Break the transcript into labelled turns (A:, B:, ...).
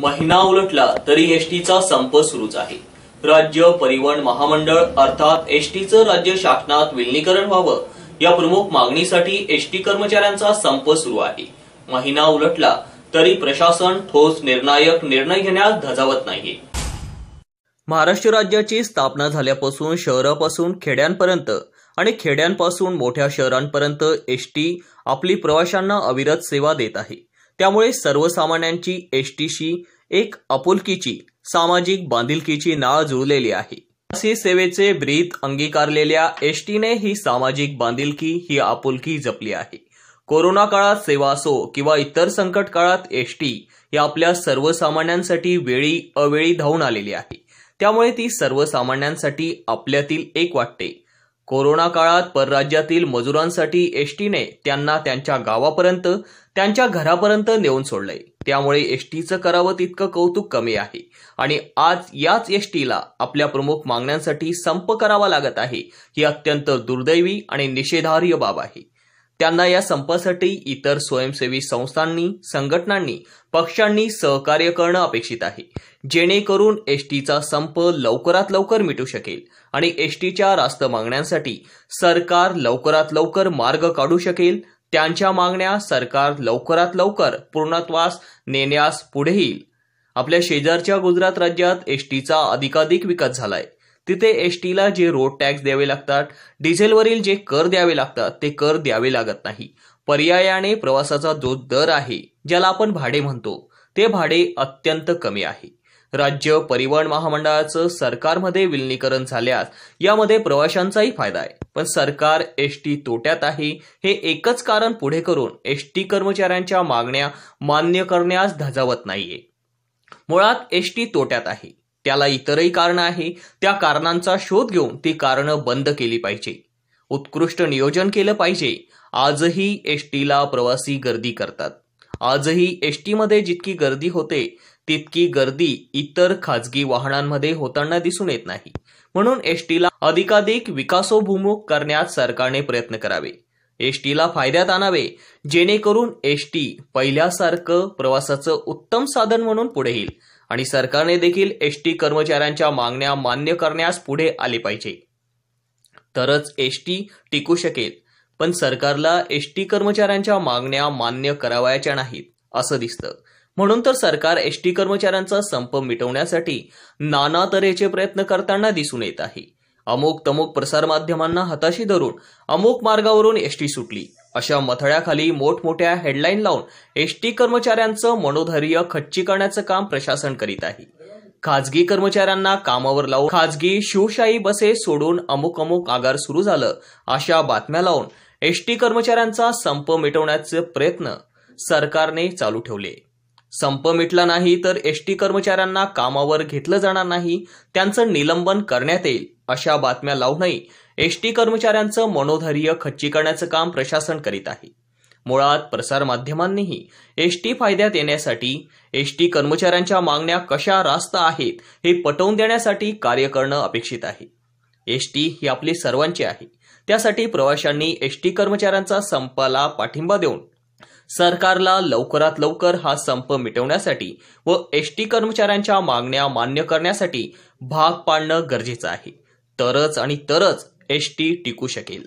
A: महिना उलटला तरी एसटीचा संप सुरूच आहे राज्य परिवहन महामंडळ अर्थात एसटीचं राज्य शासनात विलिनीकरण व्हावं या प्रमुख मागणीसाठी एसटी कर्मचाऱ्यांचा संप सुरू आहे महिना उलटला तरी प्रशासन ठोस निर्णायक निर्णय घेण्यास धजावत नाही महाराष्ट्र राज्याची स्थापना झाल्यापासून शहरापासून खेड्यांपर्यंत आणि खेड्यांपासून मोठ्या शहरांपर्यंत एसटी आपली प्रवाशांना अविरत सेवा देत आहे त्यामुळे सर्वसामान्यांची एस टीशी एक आपुलकीची सामाजिक बांधिलकीची नाळ जुळलेली आहे असे सेवेचे ब्रीत अंगीकारलेल्या एस टीने ही सामाजिक बांधिलकी ही आपुलकी जपली आहे कोरोना काळात सेवा असो किंवा इतर संकट काळात एस टी ही आपल्या सर्वसामान्यांसाठी वेळी अवेळी धावून आलेली आहे त्यामुळे ती सर्वसामान्यांसाठी आपल्यातील एक वाटते कोरोना काळात परराज्यातील मजुरांसाठी एसटीने त्यांना त्यांच्या गावापर्यंत त्यांच्या घरापर्यंत नेऊन सोडलंय त्यामुळे एसटीचं करावं तितकं कौतुक कमी आहे आणि आज याच एसटीला आपल्या प्रमुख मागण्यांसाठी संप करावा लागत आहे ही अत्यंत दुर्दैवी आणि निषेधार्ह बाब आहे त्यांना या संपासाठी इतर स्वयंसेवी संस्थांनी संघटनांनी पक्षांनी सहकार्य करणं अपेक्षित आहे जेणेकरून एसटीचा संप लवकरात लवकर मिटू शकेल आणि एसटीच्या रास्त मागण्यांसाठी सरकार लवकरात लवकर मार्ग काढू शकेल त्यांच्या मागण्या सरकार लवकरात लवकर पूर्णत्वास नेण्यास पुढे येईल आपल्या शेजारच्या गुजरात राज्यात एसटीचा अधिकाधिक विकास झालाय तिथे एस टीला जे रोड टॅक्स द्यावे लागतात डिझेलवरील जे कर द्यावे लागतात ते कर द्यावे लागत नाही पर्यायाने प्रवासाचा जो दर आहे ज्याला आपण भाडे म्हणतो ते भाडे अत्यंत कमी आहे राज्य परिवहन महामंडळाचं सरकारमध्ये विलिनीकरण झाल्यास यामध्ये प्रवाशांचाही फायदा आहे पण सरकार एसटी तोट्यात आहे हे एकच कारण पुढे करून एस टी कर्मचाऱ्यांच्या मागण्या मान्य करण्यास धजावत नाहीये मुळात एसटी तोट्यात आहे त्याला इतरही कारण आहे त्या कारणांचा शोध घेऊन ती कारणं बंद केली पाहिजे उत्कृष्ट नियोजन केलं पाहिजे आजही एस टीला प्रवासी गर्दी करतात आजही एस टीमध्ये जितकी गर्दी होते तितकी गर्दी इतर खाजगी वाहनांमध्ये होताना दिसून येत नाही म्हणून एस टीला अधिकाधिक विकासोभिमुख करण्यात सरकारने प्रयत्न करावे एस टीला फायद्यात आणावे जेणेकरून एस टी पहिल्यासारखं प्रवासाचं उत्तम साधन म्हणून पुढे येईल आणि सरकारने देखील एसटी कर्मचाऱ्यांच्या मागण्या मान्य करण्यास पुढे आले पाहिजे तरच एसटी टिकू शकेल पण सरकारला एस टी कर्मचाऱ्यांच्या मागण्या मान्य करावयाच्या नाहीत असं दिसतं म्हणून तर सरकार एसटी कर्मचाऱ्यांचा संप मिटवण्यासाठी नाना तऱ्हेचे प्रयत्न करताना दिसून येत आहे अमुक तमुक प्रसारमाध्यमांना हताशी धरून अमुक मार्गावरून एसटी सुटली अशा मथळ्याखाली मोठमोठ्या हेडलाईन लावून एसटी कर्मचाऱ्यांचं मनोधैर्य खच्ची करण्याचं काम प्रशासन करीत आहे खाजगी कर्मचाऱ्यांना कामावर लावून खाजगी शिवशाही बसेस सोडून अमुक अमुक आगार सुरू झालं अशा बातम्या लावून एसटी कर्मचाऱ्यांचा संप मिटवण्याचे प्रयत्न सरकारने चालू ठेवले संप मिटला नाही तर एसटी कर्मचाऱ्यांना कामावर घेतलं जाणार नाही त्यांचं निलंबन करण्यात येईल अशा बातम्या लावूनही एसटी कर्मचाऱ्यांचं मनोधैर्य खच्ची करण्याचं काम प्रशासन करीत आहे मुळात प्रसारमाध्यमांनीही एसटी फायद्यात येण्यासाठी एसटी कर्मचाऱ्यांच्या मागण्या कशा रास्त आहेत हे पटवून देण्यासाठी कार्य करणं अपेक्षित आहे एसटी ही आपली सर्वांची आहे त्यासाठी प्रवाशांनी एसटी कर्मचाऱ्यांचा संपाला पाठिंबा देऊन सरकारला लवकरात लवकर हा संप मिटवण्यासाठी व एसटी कर्मचाऱ्यांच्या मागण्या मान्य करण्यासाठी भाग पाडणं गरजेचं आहे तरच आणि तरच एस टी टिकू शकेल